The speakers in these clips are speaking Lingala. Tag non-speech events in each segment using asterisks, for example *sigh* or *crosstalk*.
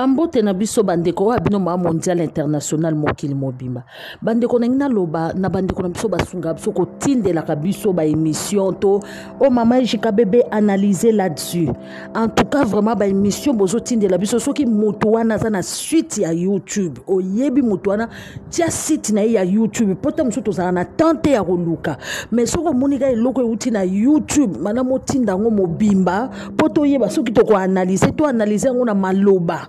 bambote na biso bandeko oyo bino ma mondial international mokili mobimba bandeko nangi naloba na bandeko na biso basungaka biso kotindelaka biso baémission to o oh, mama ejika bebe analyse là-dessus en tout cas vraiment baémission bozotindela biso soki motu wana aza na suite ya youtube oyebi motu wana tia site na ye ya youtube mpo te mosusu tozala na tante ya koluka mais soki omonika eloko euti na youtube mana motinda yango mobimba mpo toyeba soki tokoanalyse toanalyse yango na maloba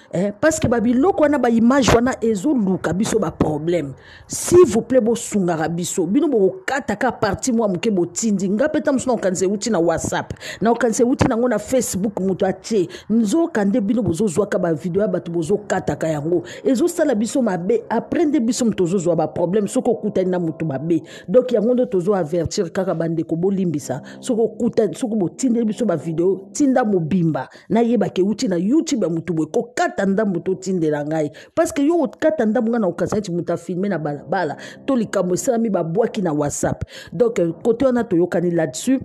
eh, parceke babiloko wana baimage wana ezoluka biso baproblème s'il vous plaît bosungaka biso bino bokokataka parti mwa moke botindi nga mpe ta mosu na kokanisa euti na whatsapp na kokanisa euti nango na facebook moto atie nzoka nde bino bozozwaka bavideo ya bato bozokataka yango ezosala biso mabe apres nde biso moto ozozwa baproblème soki okutani na moto mabe donk yango nde tozo avertir kaka bandeko bolimbisa soki botindeli biso bavideo tinda mobimba nayebaka euti na youtube ya motu boye kokata kata ndambo totindela ngai parceke yo okata ndambo ngai na okasa neti moto afilme na balabala to likambo esalami babwaki na whatsapp donc kote wana toyokani là-dessus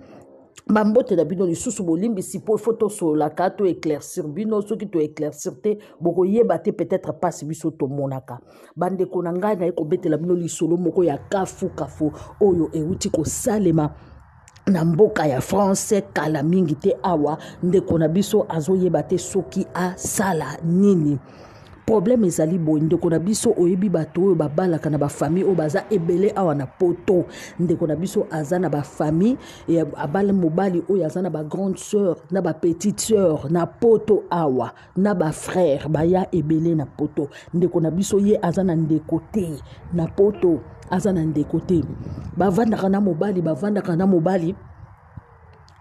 bambotela bino lisusu bolimbisi mpo ifo tosololaka toéclaircir bino soki toéclaircir te bokoyeba te peut-être mpasi biso tomonaka bandeko na ngai naye kobetela bino lisolo moko ya kafukafu oyo ewuti kosalema na mboka ya france kala mingi te awa ndeko na biso azoyeba te soki asala nini problème ezali boye ndeko na biso oyebi bato oyo babalaka na bafamille oyo baza ebele awa na poto ndeko na biso aza na bafamille e, abali mobali oyo aza na bagrande sœur na bapetite sœur na poto awa na bafrère baya ebele na poto ndeko na biso ye aza na ndeko te na poto aza na ndeko te bavandaka na mobali bavandaka na mobali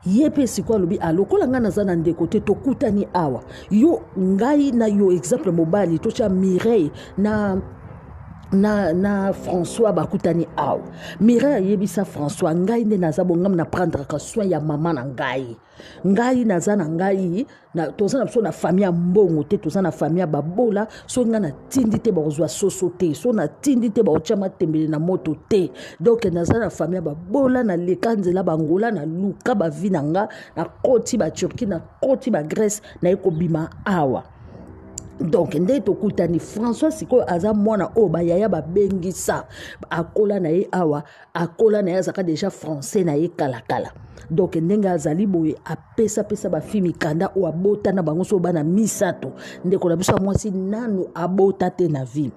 ye mpe sikoyo alobi alokola ah, ngai naza na ndeko te tokutani awa yo ngai na yo exemple mobali totya mireille na na, na françois bakutani awa mira ayebisa françois ngai nde naza bongamu naprendraka soin ya mama na ngai ngai naza na ngai toza na biso na famille ya mbongo te toza na famille ya babola so ngai natindi te bakozwa soso te so natindi te bakotiama tembele na moto te donk naza na famille ya babola naleka nzela bangola naluka bavi na nga nakoti baturki nakoti bagrèce naye kobima awa donk nde tokutani françois sikoyo aza mwana oyo bayaya babengisa akola na ye awa akola na ye azalaka deja français na ye kalakala donk ndenge azali boye apesapesa bafi mikanda oyo abota na bango so bana misato ndeko na biso ya mwasi nanu abota te na vie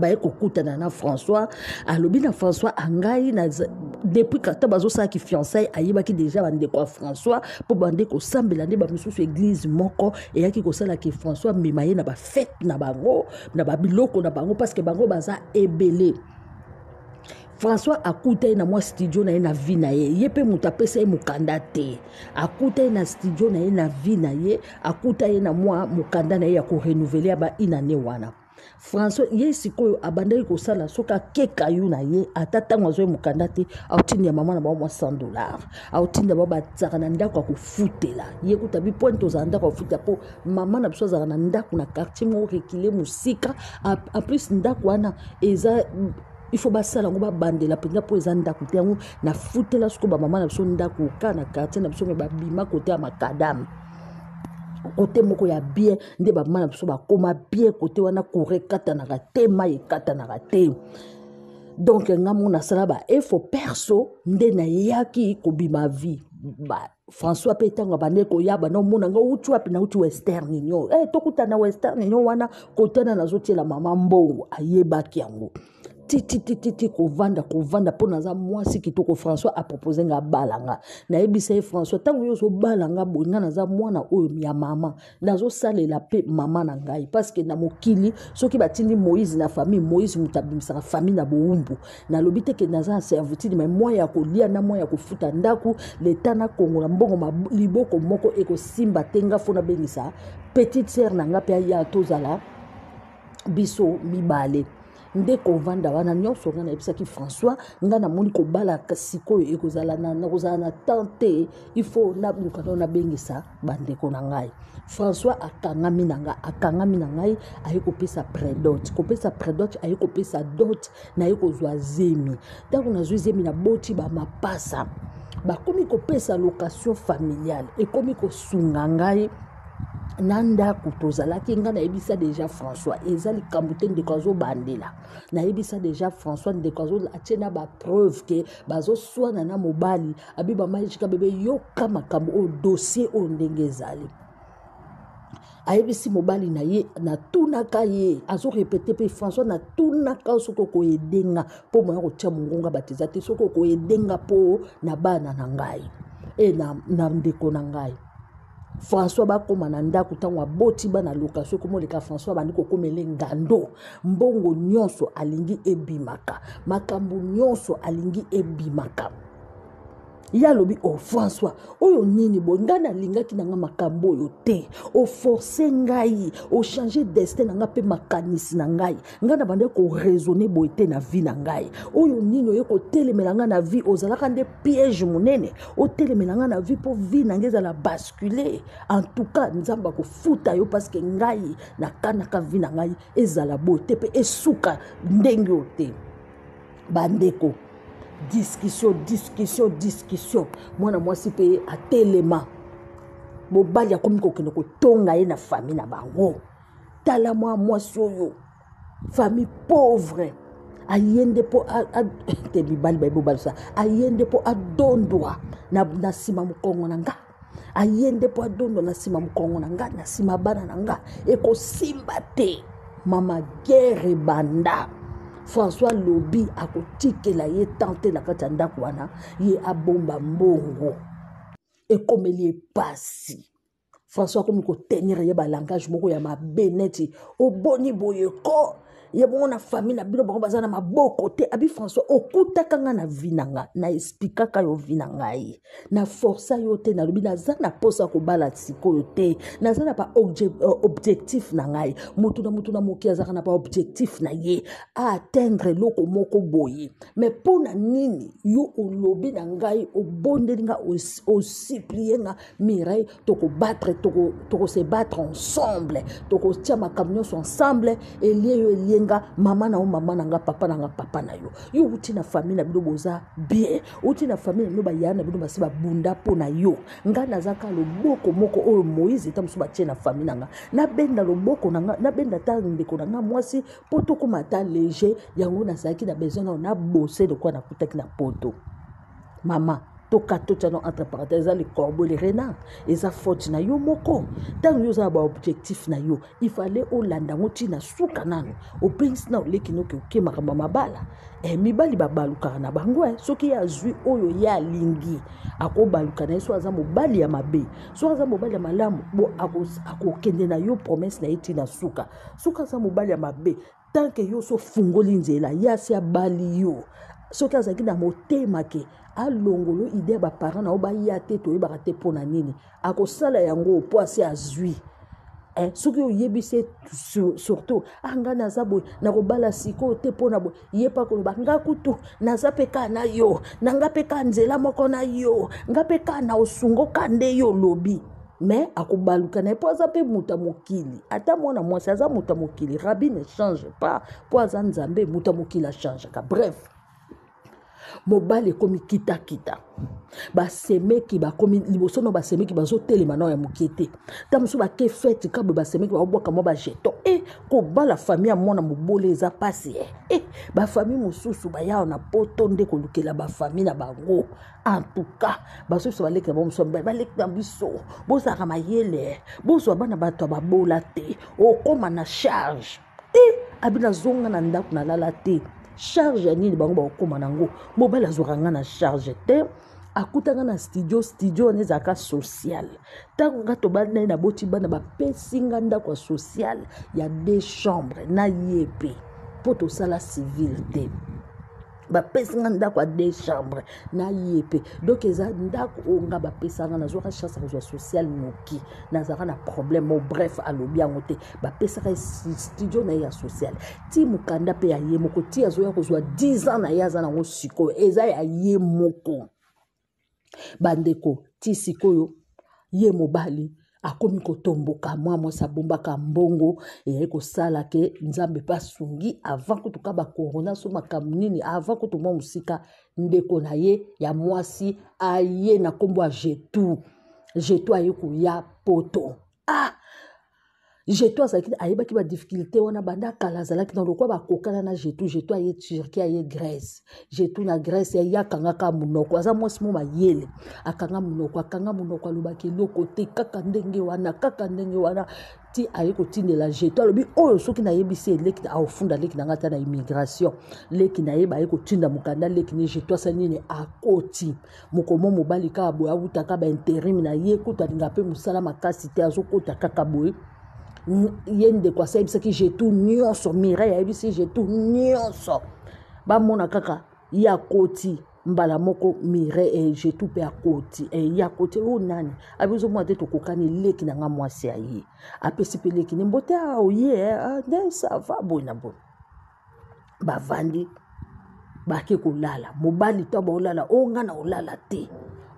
baye kokutana na françois alobi na françois angai depuis kata bazosala fiançaille ayebaki déjà bandeko ya françois mpo bande kosambela nde bamisusu église moko eyaki kosalaki françois mema ye na bafete na bango na babiloko na bango parceke bango baza ebele françois akuta ye na mwa studio na ye na vi na ye ye mpe moto apesa ye mokanda te akuta ye na studio na ye na vi na ye akuta ye na mwa mokanda na ye ya korenouvele ya bainane wana françois ye sikoyo abandaki kosala soki akeka yo na ye ata ntango azwa ye mokanda te aotindia mama na bao mwa 100 dollar aotindia bao bazalaka na ndako ya kofutela ye kuta bipointe tozala ndako ya kofutela mpo mama na biso azalaka na ndako na quartier moko rekile mosika apres ndako wana eza ifo basala yango babandela mpenza mpo eza ndako te yango na futela soko bamama na biso ndako okaa na quartier na biso me babima kote ya makadamu kote moko ya bien nde bamama na biso bakóma bien kote wana courant ekatanaka te mai ekatanaka te donk nga mo nasala baefo perso nde nayaki kobima vie ba françois mpe ntango bande koyaba naomona nga uti wapi nauti western union e eh, hey, tokutana western union wana kotana nazotiela mama mbongo ayebaki yango titititi kovanda kovanda mpo naza mwasi kitoko françois apropose nga abala nga nayebisa ye françois ntango yo ozobala nga boye nga naza mwana oyo ya mama nazosalela mpe mama na ngai parceke na mokili soki batindi moïse na famille moïse moto abimisaka famille na bowumbu nalobi teke naza na servitude mai mwa ya kolia na mwa ya kofuta ndako leta nakongola mbongo liboko moko ekosimba te nga mpo nabengisa petite sere na nga mpe aya tozala biso mibale nde kovanda wana nyonso nga nayebisaki françois nga namoni kobala sikoyo ekozala nakozala na temps te ifo naluka nao nabengisa bandeko na ngai françois akangami na ngai akangami na ngai aye kopesa predot kopesa predot aye kopesa dot naye kozwa zemi ntango nazwi zemi naboti bamapasa bakomi kopesa location familiale ekomi kosunga ngai na ndako tozalaki nga nayebisa deja françois eza likambo te ndeko azobandela nayebisa deja françois ndeko atie na bapreuve ke bazoswana na mobali abiba maesika bebe yoka makambo oyo dossier oyo ndenge ezali ayebisi mobali na ye natunaka ye azorepete mpe françois natunaka yo soki okoyedenga mpo moya kotia mongonga batiza te soki okoyedenga mpo na bana na ngai e na, na ndeko na ngai françois bakóma na ndako ntango aboti bana loka soki omoleka françois abandi kokomela engando mbongo nyonso alingi ebimaka makambo nyonso alingi ebimaka ya alobi o oh, françois oyo nini boye ngai nalingaki na nga makambo oyo te oforce oh, ngai ochange oh, destin na nga mpe makanisi na ngai ngai na bandeki koraisonne boye te na vie na ngai oyo nini oye kotelemela ngai na vie ozalaka nde piège monene otelemela ngai na vie mpo vie na ngai ezala bascule en tout cas nzambe akofuta yo parceke ngai nakanaka vie na ngai ezala boye te mpe esuka ndenge oyo te bandeko discussion discussion discussion mwana mwasi mpe atelema mobali akomi kokende kotonga ye na fami na bango tala mwa mwasi oyo fami pauvre ayende mpo *coughs* te mibali bayebi obalisa ayende mpo adondwa na nsima mokongo na nga ayende mpo adondwa na nsima mokongo na nga na nsima bana na nga ekosimba te mama gere ebanda françois lobi akotikela ye temps te na kati ya ndako wana ye abomba mbongo ekomeli epasi françois akomi kotenir ye balangage moko ya mabe neti oboni boye ko ye bongo na fami na bino bango baza na maboko te abi françois okutaka nga na vi na nga na esplikaka yo vi na ngai na forsa yo te nalobi naza na mposa kobala sikoyo te naza na baobjectif euh, na ngai motu na motu na moki azaka na baobjectif na ye aatteindre eloko moko boye me mpo na nini yo olobi na ngai obondeli nga osiplie nga mirai tokobatre tokose batre ensemble tokotia makambo nyonso ensemble elie yo elie ndenga mama na yo mama na nga papa na nga papa na yo yo outi na famille na bino boza bien outi na famille na bino bayaya na bino basi babunda mpo na yo ngai naza kaka loboko moko oyo moïse ta mosusu batie na famille na nga nabenda loboko na nga nabenda ta ndeko na nga mwasi mpo tokóma ata léger yango nazalaki na besoin na yo nabose lokola nakutaki na poto mama toka to ti yango entre parenthèse eza licorbeau le renard eza faute na yo moko ntango yo ozala baobjectif na yo ifale olanda yango ntina suka nano obengisi na oleki noki oke makambo ya mabala e, mibali babalukaka na bango e soki ye azwi oyo ye alingi akobaluka na ye so aza mobali ya mabe so aza mobali ya malamu bo akokende na yo promese na ye ntina suka suka aza mobali ya mabe tanke yo so fungoli nzela ye asi abali yo soki azalaki na motema ke alongolo ide ya baparent na yo baya te toyebaka te mpo na nini akosala yango mpo asi azwi eh, soki oyebisi ye surtout ah nga naza boye nakobala sikoyo te mpona boye ye mpa koloba nga kutu naza mpe kaa na yo na nga mpe kaa nzela moko na yo nga mpe kaa na osungo kaa nde yo olobi me akobaluka na ye mpo aza mpe moto ya mokili ata mwana mwasi aza moto ya mokili rabi ne change pas mpo aza nzambe moto ya mokili achangeka bref mobali ekomi kitakita basemeki bakomi liboso na basemeki bazotelema nao ya moke te ta mosusu bake fete kable basemeki baobwaka mwa bajeton e eh, kobala fami ya mwana mobole eza mpasi e eh. e eh, bafami mosusu bayawa na poto nde kolukela bafami na bango antuka basusu baleki na bango mosusu baleki na biso bozalaka mayele bozwa bana bato ya babola te okóma na charge te abi nazonga na ndako nalala te charge ya nini bango bakokóma nango mobali azwaka nga na charge te akutanga na studio studio wana ezalaka sociale ntango nga tobali naye naboti bana bapesi nga ndako ya sociale ya deux chambre na ye mpe mpo tosala civile te bapesinga ndako ya deux chambre naye mpe donk eza ndako oyo nga bapesanga nazwaka chance ya kozwa social noki nazalaka na problème mo bref alobi yango te bapesaka e studio na ye ya social ti mokanda mpe ya ye moko ti azoya kozwa 10 ans na ye aza nango sikoyo eza ya ye moko bandeko ti sikoyo ye mobali akomi kotomboka mwa mwasi abombaka mbongo eyai kosala ke nzambe mpe asungi avant kutu ka bakorona so makambo nini avant kutu mwa mosika ndeko na ye ya mwasi aye na nkombo ya jetu jetu aye koya poto ah jeto azalaki ayebaki badifficulté wana banda kala azalaki na lokwa bakokana na jeto jeto aye turki aye grèce jeto na grèce aye akangaka monoko aza mwasi mo mayele akanga monoko akanga monoko alobaki eloko te kaka ndenge wana kaka ndenge wana ti aye kotindela jeto alobi oyo soki nayebisi eleki aofunda leki na ngai ata na immigration leki nayeba aye kotinda mokanda leki ne jeto asali nini akoti mokomo mobali kaka boye awutaka bainterime na ye kutu alinga mpe mosala makasi te azokota kaka boye ye ndeko asayebisaki jetu nyonso mirai ayebisi jetu nyonso bamona kaka ye akoti mbala moko mirai e, eh, jetu mpe akoti e, ye akoti oyo oh, nani abizomona te tokokani leki na nga mwasi ya ye apesi mpe leki nembote ah, oye oh, eh, ah, nde sava boye na boye bavandi bake kolala mobali to baolala o nga na olala te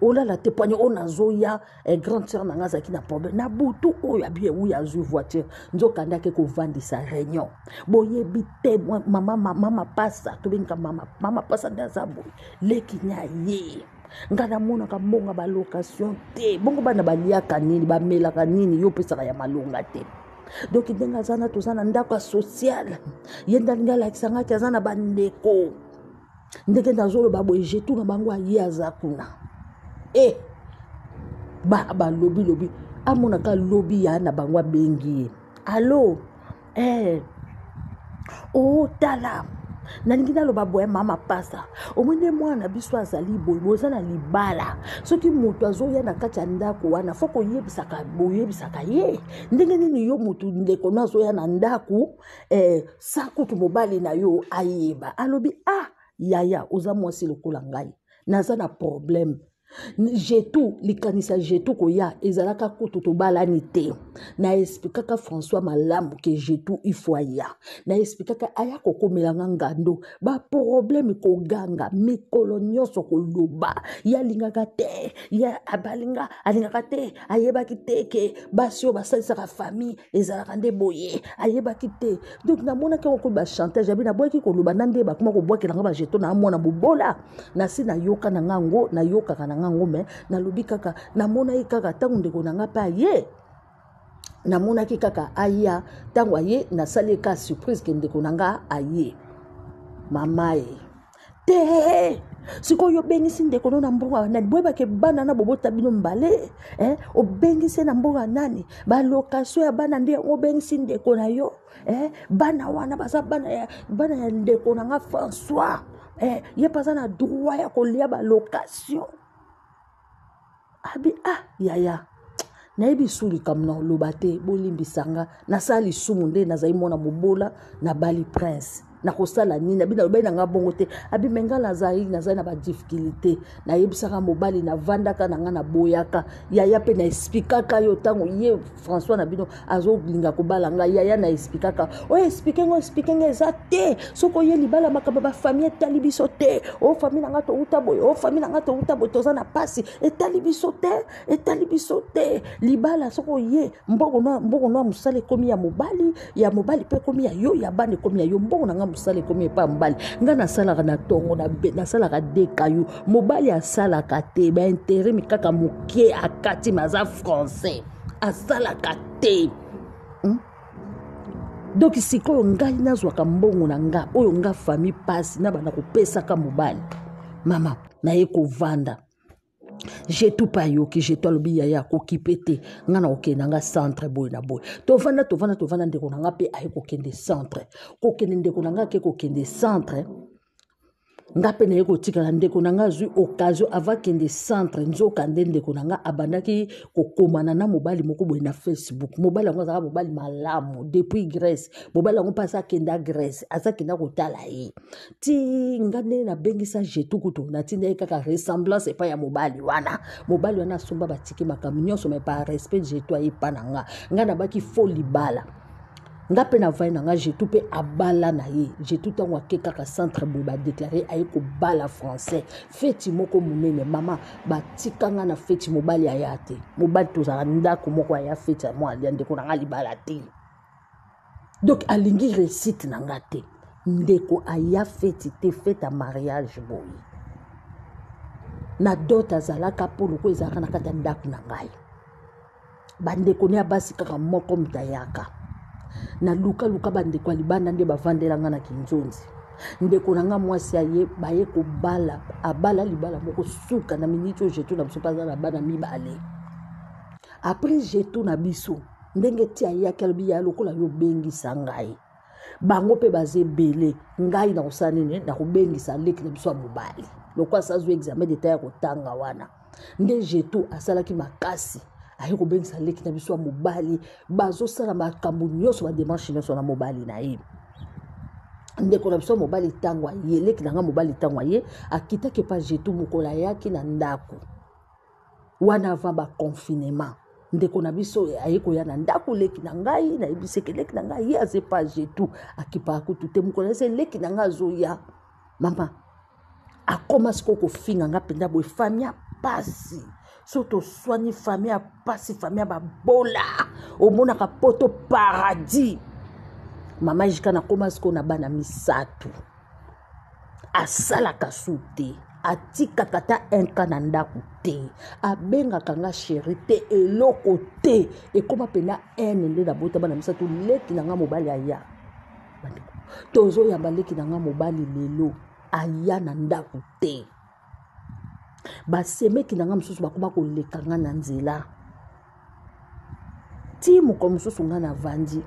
olala te poigne oyo nazoya eh, grande sœur na nga azalaki na problème na butu oyo abi ewuya azwi voiture nzoka nde ake kovandisa réunion boyebi te mama mama pasa tobengaka mama mama pasa nde aza boye leki na ye ngai namonaka mbongo balocation te bongo bana baliaka nini bamelaka nini yo opesaka ya malonga te donk ndenge aza na toza na ndako ya sociale ye nde alingi alakisangaki aza na bandeko ndenge nazoloba boye jetu na bango aye aza kuna e ba balobilobi amonaka lobi ya na bango abengi ye alo eh, otala nalingi naloba boye mama pasa omoni mwana biso azali boye boza na libala soki moto azoya na kati ya ndako wana fo koyebisaka boyebisaka ye ndenge nini yo motu ndeko no azoya na ndako eh, sa kutu mobali na yo ayeba alobi ah yaya oza mwasi lokola ngai naza na probleme jetu likanisa jetu koya ezalaka kutu tobalani te nayesplikaka françois malamu ke jetu ifo aya nayesplikaka aya kokomelanga ngando baproblème koganga mikolo nyonso koloba ye alingaka te ye abalinga alingaka te ayebaki te ke basi oyo basalisaka famille ezalaka nde boye ayebaki te donc namonaki kokoki bachantage abi naboyaki koloba na nde bakoma kobwakelanga bajeto na amwana bobola nasi nayoka na ngango nayokaka na ngango me nalobi kaka namona ye kaka ntango ndeko na nga mpe aye namonaki kaka aya ntango aye nasali ka surprise ke ndeko na nga aye mama ye te sikoyo obengisi ndeko no na mboka nani boyebake bana na bobota bino mbale eh? obengisi na mboka nani balokasio ya bana nde yango obengisi ndeko na yo eh? bana wana baza bana ya, bana ya ndeko na nga françois eh? ye mpe aza na droit ya kolia balokasio abi ah yaya nayebi likambo na loba te bolimbisa nga nasala lisumu nde nazali mwana mobola na bali prince nakosala nini abi nalobai nanga bongo te abi me nga nazali nazali na badiffikulté nayebisaka mobali navandaka na nga naboyaka yaya mpe naesplikaka yo ntango ye françois na bino azolinga kobala nga yaya naesplikaka oyo esplike nga esplike nga eza te soki oye libala makambo bafamille etali biso te o famille na nga touta boye o famille na nga touta boye toza na mpasi etali biso te etali biso te libala soki oye mbongo na mosala ekomi ya mobali ya mobali mpe ekomi ya yo ya bana ekomi ya yo mbongo na nga mosala ekomi epai ya mobali ngai nasalaka na ntongo nasalaka de kayo mobali asalaka te baintereme kaka moke akatimi aza français asalaka te hmm? donk sikoyo ngai nazwaka mbongo na nga oyo nga fami mpasi na bana kopesaka mobali mama naye kovanda je tu pa ayoki je tu alobi yaya akoki mpe te ngai na kokende anga centre boye na boye tovanda tovanda tovanda ndeko na nga mpe aye kokende centre kokende ndeko na nga ake kokende centre nga mpe naye kotikala ndeko na nga azwi okazio avakende centre nzoka nde ndeko na nga abandaki kokomana na mobali moko boye na facebook mobali yango azalaka mobali malamu depuis grèce mobali yango mpe azakenda grèce azakenda kotala ye ti nga nde nabengisa jetukutu natinda ye kaka ressemblance epai ya mobali wana mobali wana asomba batiki makambo nyonso me pa respect jetu aye mpa na nga nga nabaki fo libala nga mpe na vai na nga jetu mpe abala na ye jetu ntango ake kaka centre boye badeklare aye kobala français feti moko monene mama batika nga na feti mobali aya te mobali tozala ndako moko aya feti ya mwana ya ndeko na nga libala te donk alingi resite na nga te ndeko aya feti te fete ya mariage boye na dote azalaka mpo loko ezalaka na kati ya ndako na ngai bandeko ne ya basi kaka moko moto ayaka nalukaluka bandeko ya libanda nde bavandelanga na kinzonzi ndeko na nga mwasi aye baye kobala abala libala moko suka na miniti oyo jeto na biso mpe aza na bana mibale apres jeto na biso ndenge ti ayaki alobi ya lokola yo obengisa ngai bango mpe baza ebele ngai na kosala nini na kobengisa leki na biso ya mobali lokola asazwi examen deta ya kotanga wana nde jeto asalaki makasi ayekobengisa leki na biso ya mobali bazosala makambo nyonso bademanshe nyonso na mobali na ye ndeko na biso mobali ntango aye leki na nga mobali ntango aye akitaki epa jetu mokolo ayaki na ndako wana ava baconfinement ndeko na biso aye koya na ndako leki na ngai nayebisi eke leki na ngai ye aza pa jetu akipaka kutu te mokolo aza leki na ngai azoya mama akoma sikoyo kofinga nga mpenza boye fami ya pasi soki toswani famille ya mpasi famille ya babola omonaka poto paradis mama jika nakóma sikoyo na bana misato asalaka su te atikaka ta inka na ndako te abengaka nga sheri te eloko te ekóma mpena ane nde nabota bana misato leki na nga mobali aya bandeko tozoyamba leki na nga mobali lelo aya na ndako te basemeki na nga mosusu bakoma koleka nga na nzela ti mokolo mosusu nga na vandi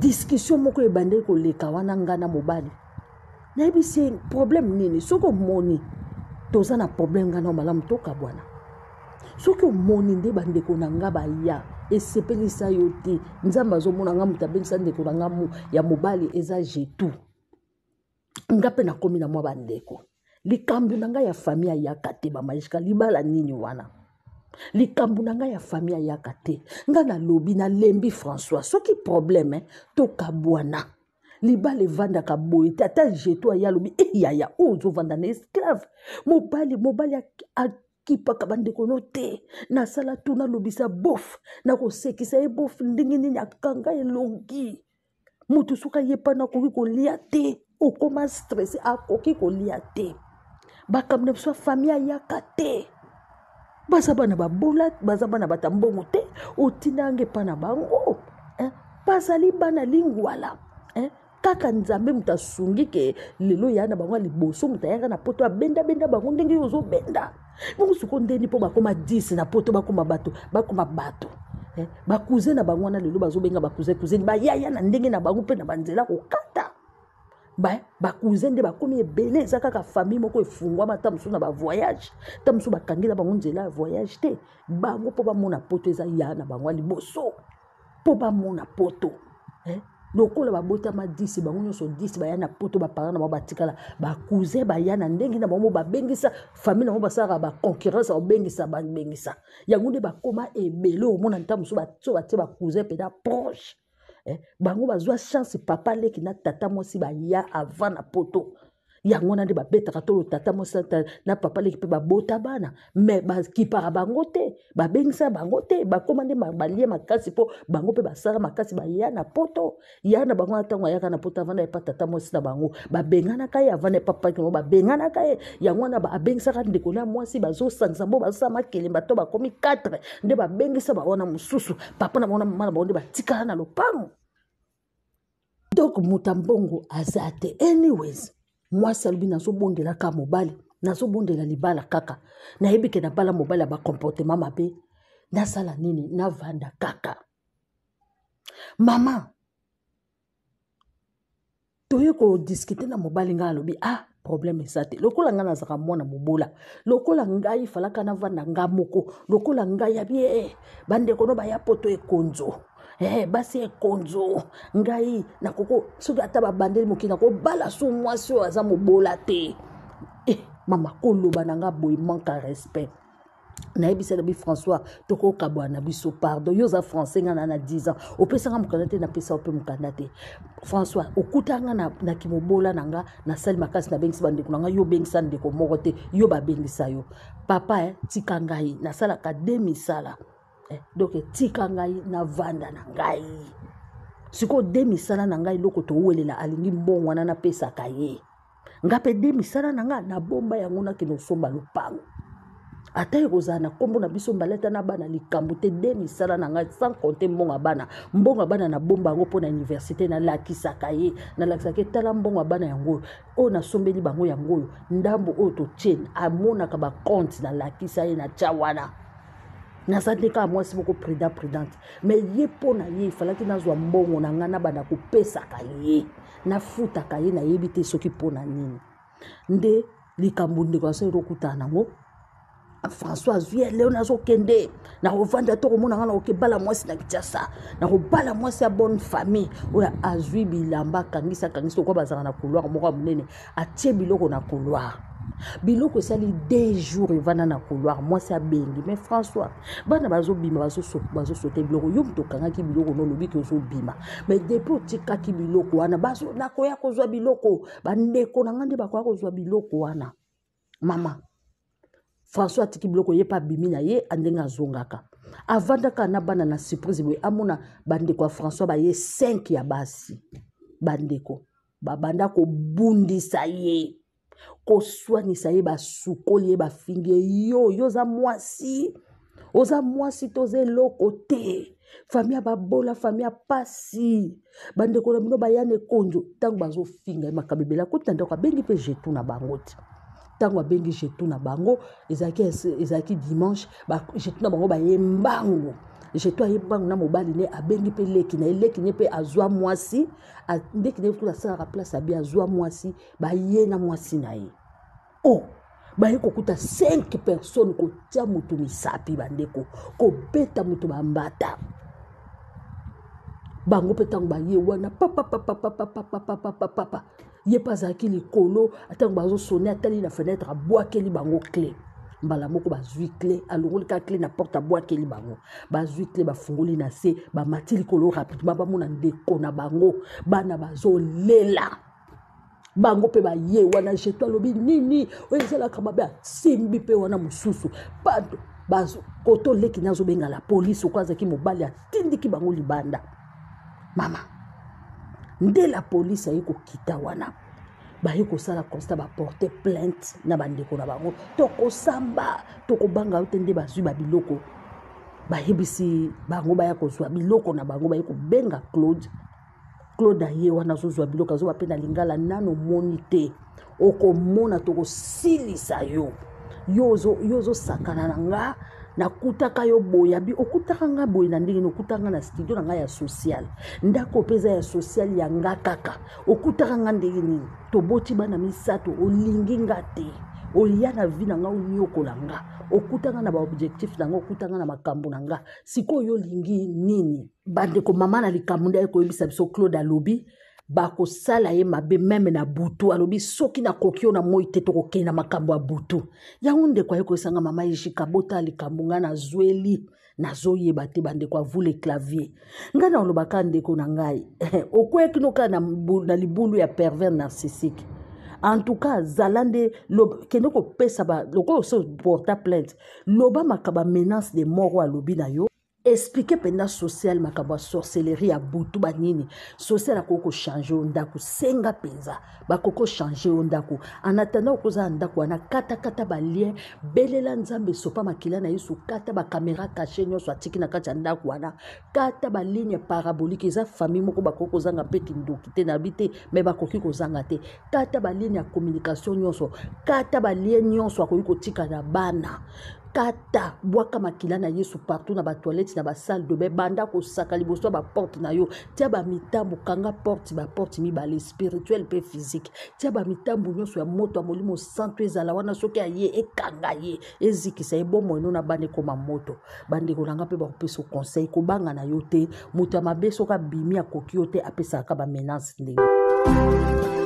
discussion moko ebandeli koleka wana nga na mobali nayebisi problème nini soki omoni toza na problème ngai nao malamu tokabwana soki omoni nde bandeko na nga baya esepelisa yo te nzambe azomona nga moto abengisa ndeko na nga ya mobali eza jetu nga mpe nakomi na mwa bandeko likambo na ngai ya fami ayaka te bamajisika libala nini wana likambo na ngai ya fami ayaka te ngai nalobi nalembi françois soki probleme eh, tokabwana libala evandaka boye te ata jeto aya alobi eyaya eh, oyo ozovanda na esclave mobali mobali akipaka bandeko no te nasala tu nalobisa bof nakosekisa ye bof ndenge nini akanga elongi motu soki ayebana akoki kolia te okóma stressé akoki kolia te bakambi na biso ya fami ayaka te baza bana babola baza bana bata mbongo te otina yange epai na bango bazali bana lingwala kaka nzambe moto asungi ke lelo ya na bango ya liboso moto ayaka na poto abendabenda bango ndenge yo ozobenda bongo siko ndeni mpo bakóma 10 na poto bakóma bato bakóma bato bakuze na bango wana lelo bazobenga bakuze kuzeni bayaya na ndenge na bango mpe na banzela kokata bakousin nde bakomi ebele eza kaka famille moko efungwama ta mosusu na bavoyage ta mosusu bakangela bango nzela ya voyage te bango mpo bamona poto eza ya na bango ya liboso mpo bamona poto eh? lokola babotama 10 bango nyonso 10 baya na poto baparent na bango batikala bacousin baya na ndenge na bango babengisa famille na bango basalaka baconcurrence babengisa babengisa yango nde bakoma ebele omona nta mosusu so batie bacousin mpena proche eh, bango bazwa chance papa leki na tata mwasi baya avant na poto yango wana nde babetaka tolo tata mosata na papa leki mpe babota bana me bakipaka bango te babengisa bango te bakóma nde balia makasi mpo bango mpe basala makasi baya na poto ya na bango na ntango ayaka na poto avanda epa tata mwasi na bango babenganaka ye avanda epa paki bango babenganaka ye yango wana abengisaka ndeko na mwasi bazosangisa mpo bazosala makelemba to bakómi 4 nde babengisa bango na mosusu papa na bango na mama na bango nde batikala na lopango donc moto mbongo aza te anyways mwasi nazobondela ka mobali nazobondela libala kaka nayebi ke nabala mobali ya bacomportema mabe nasala nini navanda kaka mama toye kodiskute na mobali ngai alobi ah problème eza te lokola ngai nazalaka mwana mobola lokola ngai falaka navanda nga moko lokola ngai yabi e bandeko no baya poto ekonzo eh, basi ekonzo ngai nakoko soki ata babandeli mokili nakobala so mwasi oyo aza mobola te eh, mama koloba na nga boye manka respect nayebisela bi françois tokokabwa na biso pardon yo oza français nga na na 10 ans opesanga mokanda te napesa ope mokanda te françois okutanga na, na kimobola na nga nasali makasi nabengisi bandeko na nga yo obengisa ndeko moko te yo babendisa yo papa eh, tika ngai nasalaka de misala Eh, donc tika ngai navanda na ngai sikoyo de misala na ngai eloko towelela alingi mbongwana napesaka ye nga mpe de misala na ngai nabomba yango nakende kosomba lopango ata ekozala na nkombo na biso mbaleta na bana likambo te de misala na ngai sans compte mbongo ya bana mbongo ya bana nabomba yango mpo na université nalakisaka ye nalakisaka ye tala mbongo ya bana yango oyo nasombeli bango yango oyo ndambo oyo totiene amonaka bakonte nalakisa ye na tya wana naza te kaka mwasi moko prudent prudente me ye mpo na ye efalaki nazwa mbongo na ngai nabanda kopesaka ye nafutaka ye nayebi te soki mpo na nini nde likambo ndeko aso erokutana nango françois azwi leo nazokende nakovanda to komona ngai nakokebala mwasi na kinshasa nakobala mwasi ya bonne famille oyo azwi bilamba akangisi akangisi lokwa bazalaka na couloir moko ya monene atie biloko na couloire biloko esali deux jours evanda na couloir mwasi abengi mais françois bana bazobima bazosota biloko yo moto okangaki biloko na olobiki ozobima mais depuis otikaki biloko wana nakoya kozwa biloko bandeko na ngai nde bakoya kozwa biloko wana mama françois atiki biloko ye mpe abimi na ye ndenge azongaka avandaka na bana na surprise boye amona bandeko ya françois baye 5 ya basi bandeko babanda kobundisa ye koswanisa ye basukoli ye bafingi ye yo yo oza mwasi oza mwasi to oza eloko te fami ya babola fami ya pasi bandeko na bino bayana ekonjo ntango bazofinga ye makambo ebele akoti na ndako abengi mpe jetu na bango te ntango abengi jetu na bango ezalaki dimanche jetu na bango baye mbango jeto aye mbangu na mobali ne abengi mpe leki na ye leki ne mpe azwa mwasi ndeki ne kuta asalaka place abi azwa mwasi baye na mwasi na ye o oh. baye kokuta 5 personne kotia moto misapi bandeko kobeta moto bambata bango mpe ntango baye wana papapapapapapapapapa ye mpe azalaki likolo ntango bazosone atali na fenetre abwakeli bango cle mbala moko bazwi cle alongoli kaka cle na porte abwakeli bango bazwi cle bafungoli na se bamati likolo rapidement bamona ndeko na bango bana bazolela bango mpe baye wana jeto alobi nini oyo ezalaka mabe asimbi mpe wana mosusu pado koto leki nazobengala polisi oko azalaki mobali atindiki bango libanda mama nde la polisi aye kokita wana baye kosala constat baporte plainte na bandeko na bango tokosamba tokobanga yo te nde bazwi babiloko bayebisi bango baya kozwa biloko na bango baye kobenga claude claude aye wana azozwa biloko azoba mpe na lingala nano moni te okomona tokosilisa yo yo ozosakana na nga nakutaka yo boye abi okutaka nga boye na ndenge okutaka nga na studio na ngai ya social ndako mpe eza ya social ya nga kaka okutaka nga ndenge nini toboti bana misato olingi nga te oya na vi na nga oniokola nga okutanga na baobjectif na nga okutanga na makambo na nga sikoyo olingi nini bandeko mama na likambo nde ayekoyebisa biso claude alobi bakosala ye mabe meme na butu alobi soki nakoki yo na moi te tokokei na makambo ya butu yango ndeko aye koyesanga mama ejika bota likambo ngai nazweli nazoyeba te bandeko avule clavier ngai naolobaka ndeko na ngai *laughs* okweyaki nokaa na, na libulu ya pervers narcissike en tout cas zala nde kende kopesa lokola oso porta plainte loba maka bamenace de mort oyo alobi na yo explike mpenza social makambo ya sorcellerie ya butu banini social akoki kochange yo ndako senga mpenza bakoki kochange yo ndako en attendant okozala ndako wana katakata balien belela nzambe esopa makila na yesu kata bakamera kashe nyonso atiki na kati ya ndako wana kata baligne parabolike eza famille moko bakoki kozanga mpe kindoki te nayebi te me bakoki kozanga te kata baligne ya communication nyonso kata balie nyonso akoki kotika na bana kata bwaka makila na yesu partout na batoilette na basalle de bain banda kosaka liboso ya baporte na yo tia bamitambo kanga porte baporte mibale spirituel mpe physique tia bamitambo nyonso ya moto ya molimo santo ezala wana soki aye ekanga ye ezikisa ebomo eno na bandekoma moto bandeko na nga mpe bakopesa conseil kobanga na yo te moto ya mabe soki abimi akoki yo te apesaka bamenace ndenge